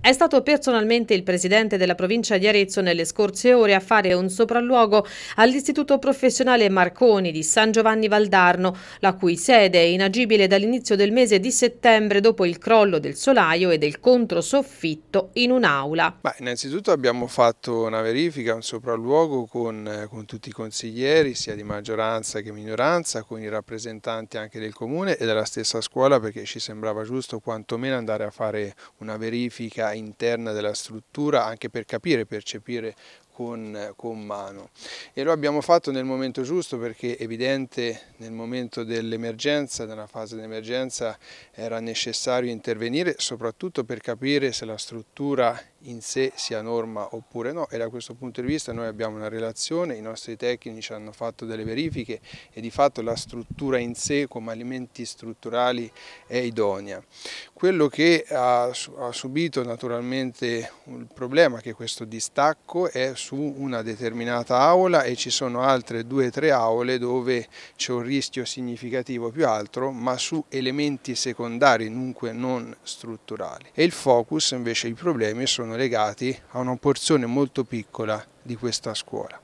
È stato personalmente il presidente della provincia di Arezzo nelle scorse ore a fare un sopralluogo all'Istituto Professionale Marconi di San Giovanni Valdarno, la cui sede è inagibile dall'inizio del mese di settembre dopo il crollo del solaio e del controsoffitto in un'aula. innanzitutto abbiamo fatto una verifica, un sopralluogo con, con tutti i consiglieri, sia di maggioranza che minoranza, con i rappresentanti anche del comune e della stessa scuola perché ci sembrava giusto quantomeno andare a fare una verifica interna della struttura anche per capire e percepire con, con, mano. E lo abbiamo fatto nel momento giusto perché evidente nel momento dell'emergenza, nella fase dell'emergenza era necessario intervenire soprattutto per capire se la struttura in sé sia norma oppure no e da questo punto di vista noi abbiamo una relazione, i nostri tecnici hanno fatto delle verifiche e di fatto la struttura in sé come alimenti strutturali è idonea. Quello che ha, ha subito naturalmente il problema che questo distacco è su una determinata aula e ci sono altre due o tre aule dove c'è un rischio significativo più alto ma su elementi secondari dunque non strutturali e il focus invece i problemi sono erano legati a una porzione molto piccola di questa scuola.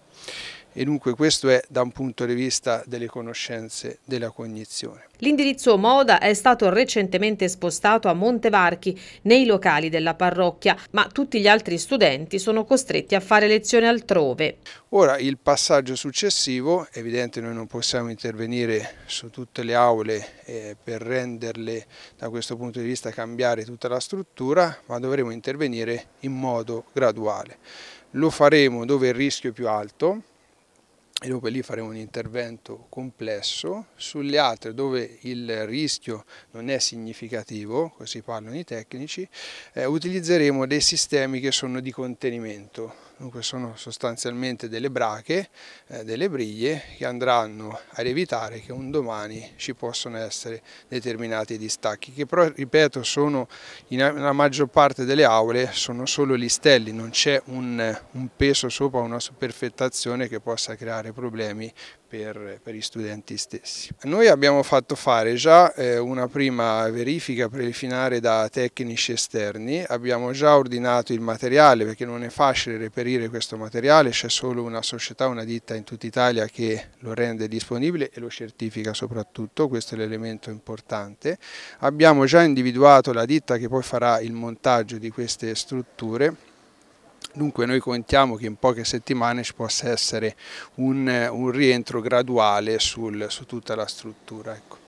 E dunque questo è da un punto di vista delle conoscenze della cognizione. L'indirizzo moda è stato recentemente spostato a Montevarchi, nei locali della parrocchia, ma tutti gli altri studenti sono costretti a fare lezione altrove. Ora il passaggio successivo, evidente noi non possiamo intervenire su tutte le aule eh, per renderle da questo punto di vista cambiare tutta la struttura, ma dovremo intervenire in modo graduale. Lo faremo dove il rischio è più alto, e dopo lì faremo un intervento complesso, sulle altre dove il rischio non è significativo, così parlano i tecnici, eh, utilizzeremo dei sistemi che sono di contenimento, dunque sono sostanzialmente delle brache, eh, delle briglie che andranno a evitare che un domani ci possano essere determinati distacchi, che però ripeto sono, nella maggior parte delle aule sono solo listelli, non c'è un, un peso sopra una superfettazione che possa creare problemi per, per, gli studenti stessi. Noi abbiamo fatto fare già eh, una prima verifica preliminare da tecnici esterni, abbiamo già ordinato il materiale perché non è facile reperire questo materiale, c'è solo una società, una ditta in tutta Italia che lo rende disponibile e lo certifica soprattutto, questo è l'elemento importante. Abbiamo già individuato la ditta che poi farà il montaggio di queste strutture Dunque noi contiamo che in poche settimane ci possa essere un, eh, un rientro graduale sul, su tutta la struttura. Ecco.